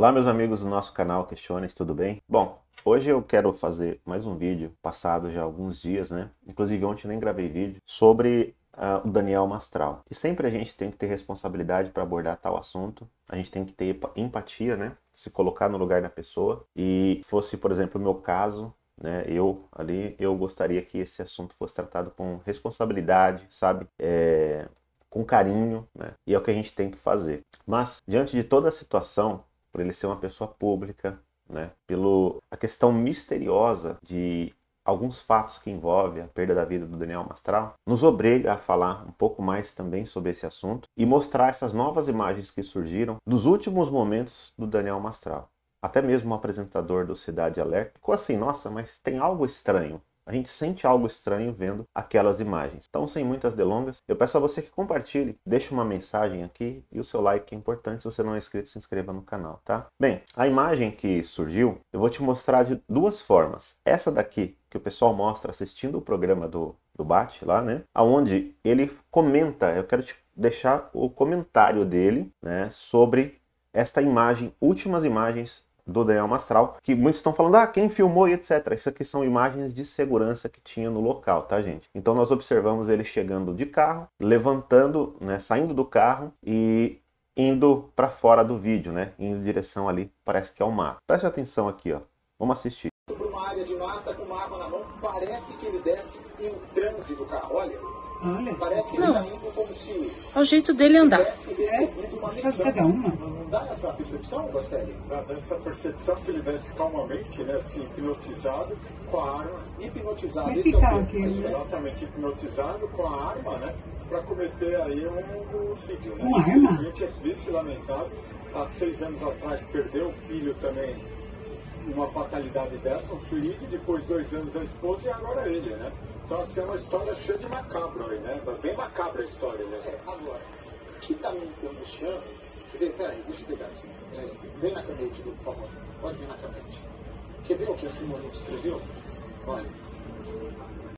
Olá meus amigos do nosso canal Questiones, tudo bem? Bom, hoje eu quero fazer mais um vídeo, passado já alguns dias, né? Inclusive ontem nem gravei vídeo, sobre uh, o Daniel Mastral. E sempre a gente tem que ter responsabilidade para abordar tal assunto, a gente tem que ter empatia, né? Se colocar no lugar da pessoa. E fosse, por exemplo, o meu caso, né? Eu ali, eu gostaria que esse assunto fosse tratado com responsabilidade, sabe? É, com carinho, né? E é o que a gente tem que fazer. Mas, diante de toda a situação, por ele ser uma pessoa pública, né? Pelo a questão misteriosa de alguns fatos que envolvem a perda da vida do Daniel Mastral, nos obriga a falar um pouco mais também sobre esse assunto e mostrar essas novas imagens que surgiram dos últimos momentos do Daniel Mastral. Até mesmo o apresentador do Cidade Alerta ficou assim, nossa, mas tem algo estranho a gente sente algo estranho vendo aquelas imagens. Então, sem muitas delongas, eu peço a você que compartilhe, deixe uma mensagem aqui e o seu like é importante. Se você não é inscrito, se inscreva no canal, tá? Bem, a imagem que surgiu, eu vou te mostrar de duas formas. Essa daqui, que o pessoal mostra assistindo o programa do, do Bat lá, né? Aonde ele comenta, eu quero te deixar o comentário dele, né, sobre esta imagem, últimas imagens do Daniel Mastral, que muitos estão falando, ah, quem filmou e etc. Isso aqui são imagens de segurança que tinha no local, tá, gente? Então nós observamos ele chegando de carro, levantando, né, saindo do carro e indo para fora do vídeo, né, indo em direção ali, parece que é o mar. Preste atenção aqui, ó. Vamos assistir. Para uma área de mata com uma arma na mão, parece que ele desce em transe do carro. Olha, Olha. Parece que não. Tá é o jeito dele andar. É, faz cada uma. Dá essa percepção, Gostelli? Dá essa percepção que ele desce calmamente, né, assim, hipnotizado com a arma. Hipnotizado, Mas esse é o que, né? Exatamente, hipnotizado com a arma, né, para cometer aí um suicídio. Um né? Uma arma? Infelizmente é triste, lamentável. Há seis anos atrás perdeu o filho também uma fatalidade dessa, um suicídio, depois dois anos a esposa e agora ele, né? Então, assim, é uma história cheia de macabro aí, né? Bem macabra a história, né? É, agora, o que tá me angustiando... Quer ver? Peraí, deixa eu pegar aqui. É, vem na canete, por favor. Pode vir na canete. Quer ver o que a Simone escreveu? Olha...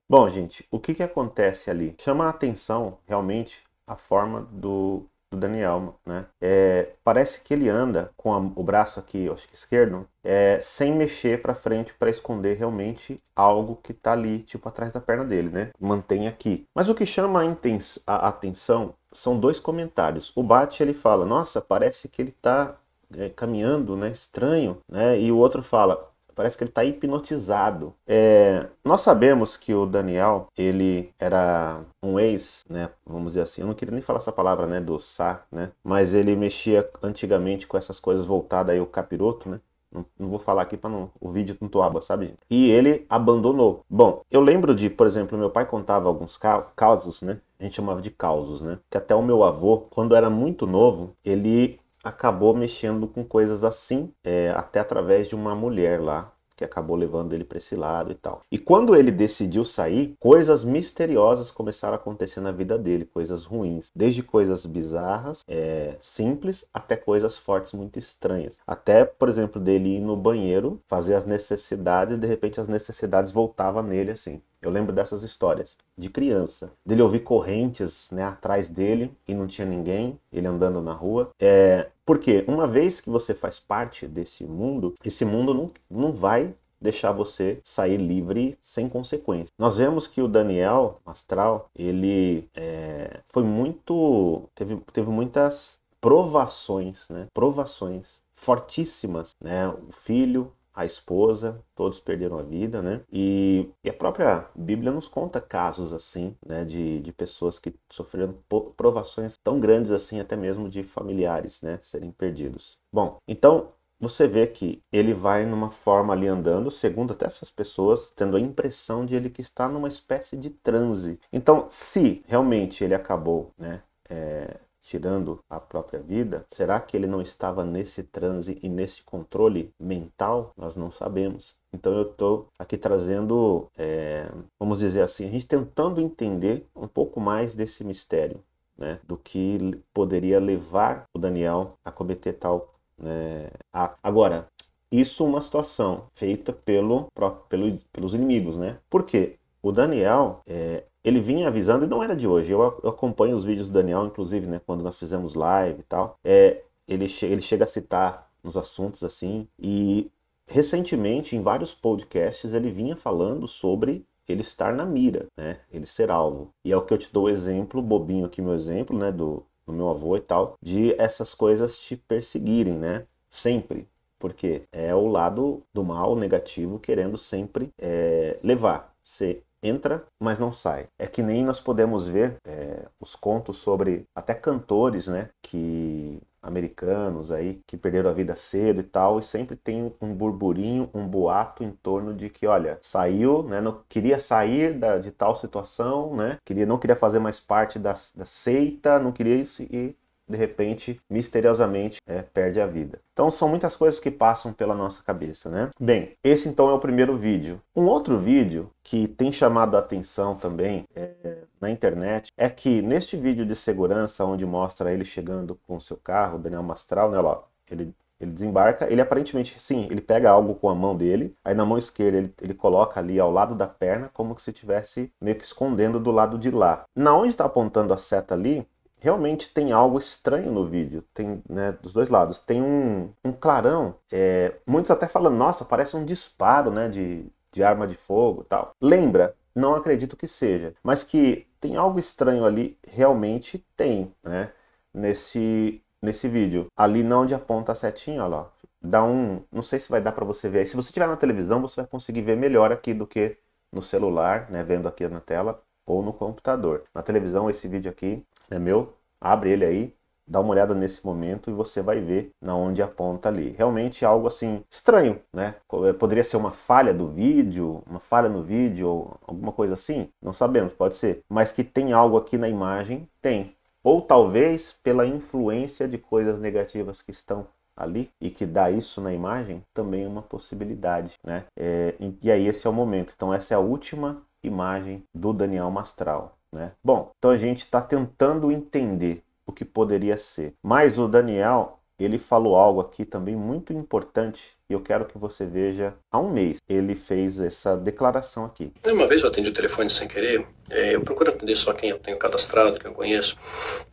Bom, gente, o que, que acontece ali? Chama a atenção, realmente, a forma do do Daniel, né? É, parece que ele anda com a, o braço aqui, acho que esquerdo, é, sem mexer para frente para esconder realmente algo que tá ali, tipo atrás da perna dele, né? Mantém aqui. Mas o que chama a, a atenção são dois comentários. O Bat ele fala: "Nossa, parece que ele tá é, caminhando, né? Estranho, né? E o outro fala: Parece que ele está hipnotizado. É, nós sabemos que o Daniel, ele era um ex, né? Vamos dizer assim. Eu não queria nem falar essa palavra, né? Do Sá, né? Mas ele mexia antigamente com essas coisas voltadas aí ao capiroto, né? Não, não vou falar aqui para o vídeo não toaba, sabe? E ele abandonou. Bom, eu lembro de, por exemplo, meu pai contava alguns casos, né? A gente chamava de causos, né? Que até o meu avô, quando era muito novo, ele acabou mexendo com coisas assim, é, até através de uma mulher lá, que acabou levando ele para esse lado e tal. E quando ele decidiu sair, coisas misteriosas começaram a acontecer na vida dele, coisas ruins, desde coisas bizarras, é, simples, até coisas fortes, muito estranhas. Até, por exemplo, dele ir no banheiro, fazer as necessidades, e de repente as necessidades voltavam nele assim. Eu lembro dessas histórias de criança, dele ouvir correntes né, atrás dele e não tinha ninguém, ele andando na rua. É, porque uma vez que você faz parte desse mundo, esse mundo não, não vai deixar você sair livre sem consequência. Nós vemos que o Daniel Astral, ele é, foi muito. teve, teve muitas provações, né? Provações fortíssimas, né? O filho, a esposa, todos perderam a vida, né? E, e a própria Bíblia nos conta casos assim, né? De, de pessoas que sofreram provações tão grandes assim, até mesmo de familiares, né? Serem perdidos. Bom, então você vê que ele vai numa forma ali andando, segundo até essas pessoas, tendo a impressão de ele que está numa espécie de transe. Então, se realmente ele acabou, né? É, tirando a própria vida? Será que ele não estava nesse transe e nesse controle mental? Nós não sabemos. Então eu estou aqui trazendo, é, vamos dizer assim, a gente tentando entender um pouco mais desse mistério, né, do que poderia levar o Daniel a cometer tal né, ato. Agora, isso é uma situação feita pelo, pelo, pelos inimigos, né? Porque o Daniel, é, ele vinha avisando, e não era de hoje, eu, acompanho os vídeos do Daniel, inclusive, né, quando nós fizemos live e tal, é, ele, che ele chega a citar nos assuntos assim, e recentemente, em vários podcasts, ele vinha falando sobre ele estar na mira, né, ele ser alvo. E é o que eu te dou o exemplo, bobinho aqui, meu exemplo, né, do, do meu avô e tal, de essas coisas te perseguirem, né, sempre, porque é o lado do mal negativo querendo sempre é, levar, ser entra, mas não sai. É que nem nós podemos ver é, os contos sobre até cantores, né, que americanos aí que perderam a vida cedo e tal, e sempre tem um burburinho, um boato em torno de que, olha, saiu, né, não queria sair da, de tal situação, né, queria, não queria fazer mais parte da, da seita, não queria isso, e de repente, misteriosamente, é, perde a vida. Então são muitas coisas que passam pela nossa cabeça, né? Bem, esse então é o primeiro vídeo. Um outro vídeo que tem chamado a atenção também é, na internet é que neste vídeo de segurança, onde mostra ele chegando com seu carro, Daniel Mastral, né, lá, ele ele desembarca, ele aparentemente, sim, ele pega algo com a mão dele, aí na mão esquerda ele, ele coloca ali ao lado da perna, como se estivesse meio que escondendo do lado de lá. Na onde está apontando a seta ali, realmente tem algo estranho no vídeo. Tem, né, dos dois lados. Tem um, um clarão, é, muitos até falando, nossa, parece um disparo, né, de, de arma de fogo tal. Lembra? Não acredito que seja. Mas que tem algo estranho ali, realmente tem, né, nesse, nesse vídeo. Ali não onde aponta a setinha, olha lá. Dá um... não sei se vai dar para você ver. Se você tiver na televisão, você vai conseguir ver melhor aqui do que no celular, né, vendo aqui na tela ou no computador. Na televisão, esse vídeo aqui é meu, abre ele aí, dá uma olhada nesse momento e você vai ver na onde aponta ali. Realmente algo assim estranho, né? Eh, poderia ser uma falha do vídeo, uma falha no vídeo ou alguma coisa assim, não sabemos, pode ser, mas que tem algo aqui na imagem, tem. Ou talvez pela influência de coisas negativas que estão ali e que dá isso na imagem, também é uma possibilidade, né? É, e aí esse é o momento. Então essa é a última imagem do Daniel Mastral. Né? Bom, então a gente está tentando entender o que poderia ser. Mas o Daniel ele falou algo aqui também muito importante e eu quero que você veja há um mês. Ele fez essa declaração aqui. Então, uma vez eu atendi o telefone sem querer, é, eu procuro atender só quem eu tenho cadastrado, que eu conheço.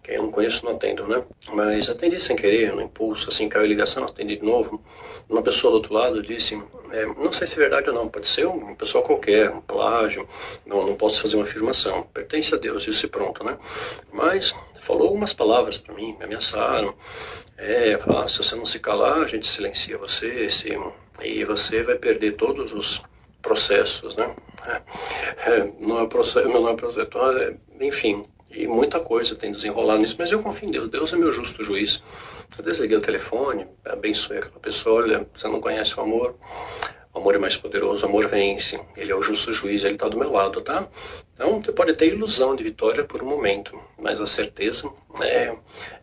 Quem eu não conheço, não atendo, né? Mas atendi sem querer, no impulso, assim, caiu a ligação, atendi de novo. Uma pessoa do outro lado disse: é, Não sei se é verdade ou não, pode ser uma pessoa qualquer, um plágio, não, não posso fazer uma afirmação. Pertence a Deus, isso e pronto, né? Mas falou algumas palavras para mim, me ameaçaram. É, falaram, ah, se você não se calar, a gente silencia você, se, e você vai perder todos os processos, né? É, é, é não é processo, não é processo, enfim, e muita coisa tem desenrolado nisso, mas eu confio em Deus, Deus é meu justo juiz. Eu desliguei o telefone, abençoei aquela pessoa, olha, você não conhece o amor, o amor é mais poderoso, o amor vence, ele é o justo juiz, ele está do meu lado, tá? Então, você pode ter ilusão de vitória por um momento, mas a certeza é,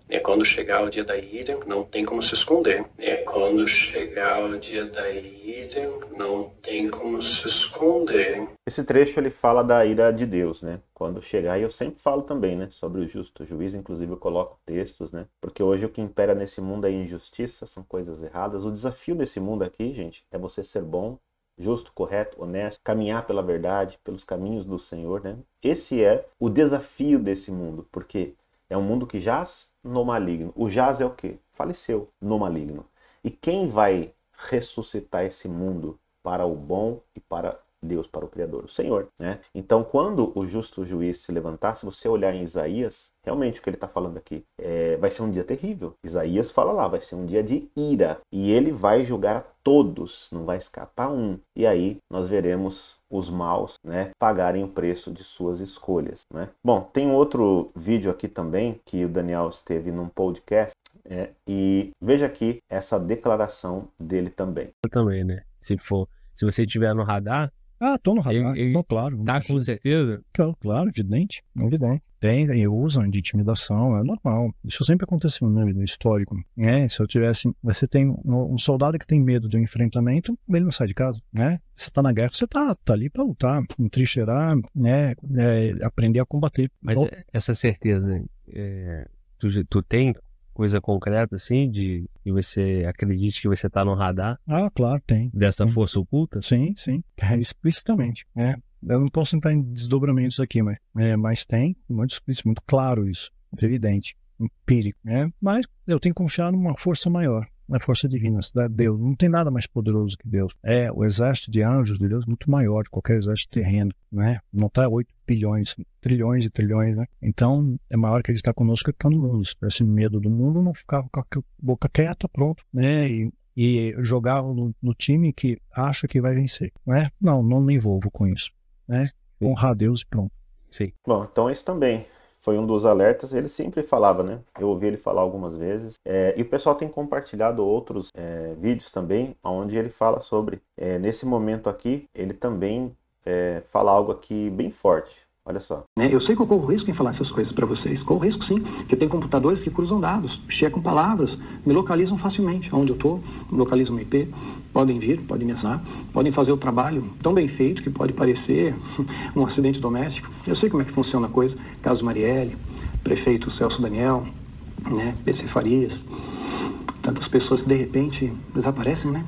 é quando chegar o dia da ira, não tem como se esconder. É quando chegar o dia da ira, não tem como se esconder. Esse trecho ele fala da ira de Deus, né? Quando chegar, e eu sempre falo também, né, sobre o justo juiz, inclusive eu coloco textos, né? Porque hoje o que impera nesse mundo é injustiça, são coisas erradas. O desafio desse mundo aqui, gente, é você ser bom justo, correto, honesto, caminhar pela verdade, pelos caminhos do Senhor, né? Esse é o desafio desse mundo, porque é um mundo que jaz no maligno. O jaz é o quê? Faleceu no maligno. E quem vai ressuscitar esse mundo para o bom e para Deus, para o Criador, o Senhor. Né? Então, quando o justo juiz se levantar, se você olhar em Isaías, realmente o que ele está falando aqui é, vai ser um dia terrível. Isaías fala lá, vai ser um dia de ira. E ele vai julgar a todos, não vai escapar um. E aí nós veremos os maus né, pagarem o preço de suas escolhas. Né? Bom, tem outro vídeo aqui também que o Daniel esteve num podcast. É, e veja aqui essa declaração dele também. Eu também, né? Se for, se você tiver no radar, ah, tô no radar. Eu, eu, tô, claro. Tá com certeza? Claro, claro, evidente. Evidente. Tem, usam de intimidação, é normal. Isso sempre aconteceu no, no histórico. né? se eu tivesse. Você tem um, soldado que tem medo do um enfrentamento, ele não sai de casa, né? Você tá na guerra, você tá, tá ali pra lutar, entrincheirar, né? É, aprender a combater. Mas então essa certeza, é, tu, tu tem coisa concreta, assim, de que você acredite que você está no radar? Ah, claro, tem. Dessa tem. força oculta? Sim, sim. É, explicitamente, né? Eu não posso entrar em desdobramentos aqui, mas, é, mas tem, muito explícito, muito claro isso, evidente, empírico, né? Mas eu tenho que confiar numa força maior, na força divina, na cidade de Deus. Não tem nada mais poderoso que Deus. É o exército de anjos de Deus muito maior que qualquer exército terreno, né? Não está 8 bilhões, trilhões e trilhões, né? Então, é maior que ele está conosco que está no mundo. Se esse medo do mundo, não ficava com a boca quieta, pronto, né? E, e jogar no, no, time que acha que vai vencer, né? Não, não me envolvo com isso, né? Honrar Deus e pronto. Sim. Bom, então é isso também foi um dos alertas. Ele sempre falava, né? Eu ouvi ele falar algumas vezes. É, e o pessoal tem compartilhado outros é, vídeos também, onde ele fala sobre. É, nesse momento aqui, ele também é, fala algo aqui bem forte. Olha só. né? eu sei que eu corro risco em falar essas coisas para vocês. Corro risco sim, porque eu tenho computadores que cruzam dados, checam palavras, me localizam facilmente onde eu estou, localizam o IP, podem vir, podem me assinar, podem fazer o trabalho tão bem feito que pode parecer um acidente doméstico. Eu sei como é que funciona a coisa. Caso Marielle, prefeito Celso Daniel, né, PC Farias, tantas pessoas que de repente desaparecem, né?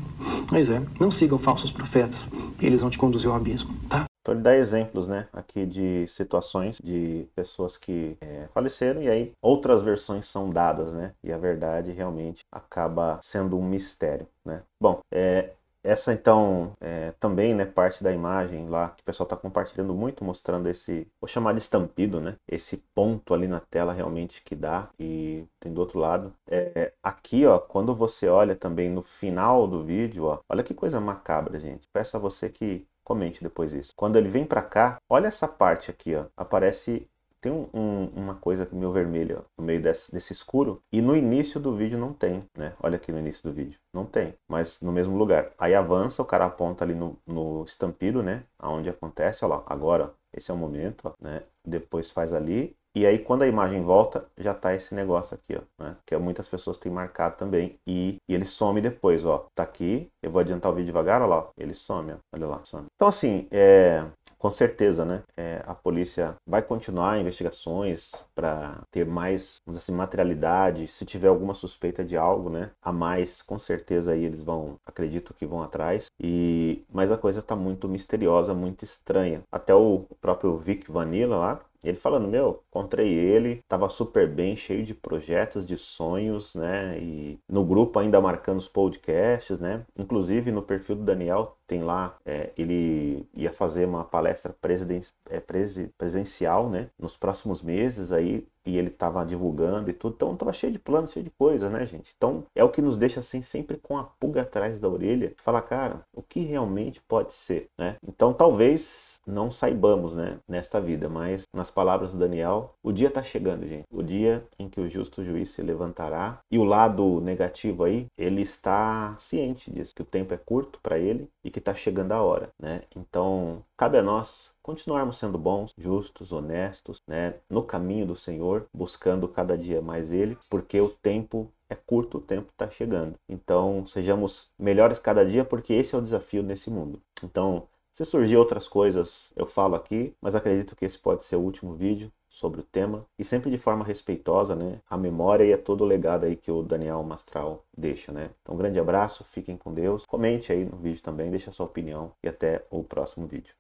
Pois é, não sigam falsos profetas, eles vão te conduzir ao abismo, tá? Então ele dá exemplos, né, aqui de situações de pessoas que é, faleceram e aí outras versões são dadas, né, e a verdade realmente acaba sendo um mistério, né. Bom, é, essa então é, também, né, parte da imagem lá que o pessoal está compartilhando muito, mostrando esse, vou chamar de estampido, né, esse ponto ali na tela realmente que dá e tem do outro lado. É, aqui, ó, quando você olha também no final do vídeo, ó, olha que coisa macabra, gente. Peço a você que Comente depois isso. Quando ele vem para cá, olha essa parte aqui, ó. Aparece tem um, uma coisa meio vermelha no meio desse, desse, escuro. E no início do vídeo não tem, né? Olha aqui no início do vídeo. Não tem, mas no mesmo lugar. Aí avança, o cara aponta ali no, no estampido, né? Aonde acontece, ó? lá. Agora, esse é o momento, ó, né? Depois faz ali e aí quando a imagem volta, já tá esse negócio aqui, ó, né? Que é muitas pessoas têm marcado também e, e ele some depois, ó. Tá aqui, eu vou adiantar o vídeo devagar, olha lá, ele some, ó, olha lá, some. Então assim, é, com certeza, né? É, a polícia vai continuar investigações para ter mais, vamos assim, materialidade. Se tiver alguma suspeita de algo, né? A mais, com certeza aí eles vão, acredito que vão atrás. E mas a coisa está muito misteriosa, muito estranha. Até o próprio Vic Vanilla lá, ele falando, meu, encontrei ele, tava super bem, cheio de projetos, de sonhos, né? E no grupo ainda marcando os podcasts, né? Inclusive no perfil do Daniel tem lá, é, ele ia fazer uma palestra presiden é, presi presencial, né? Nos próximos meses aí, e ele estava divulgando e tudo, então estava cheio de planos, cheio de coisas, né, gente? Então é o que nos deixa assim sempre com a pulga atrás da orelha, fala cara, o que realmente pode ser, né? Então talvez não saibamos, né, nesta vida, mas nas palavras do Daniel, o dia está chegando, gente. O dia em que o justo juiz se levantará e o lado negativo aí, ele está ciente disso que o tempo é curto para ele e que que está chegando a hora, né? Então, cabe a nós continuarmos sendo bons, justos, honestos, né, no caminho do Senhor, buscando cada dia mais ele, porque o tempo é curto, o tempo está chegando. Então, sejamos melhores cada dia, porque esse é o desafio nesse mundo. Então, se surgir outras coisas, eu falo aqui, mas acredito que esse pode ser o último vídeo sobre o tema e sempre de forma respeitosa, né? A memória e a todo o legado aí que o Daniel Mastral deixa, né? Então, um grande abraço, fiquem com Deus. Comente aí no vídeo também, deixa a sua opinião e até o próximo vídeo.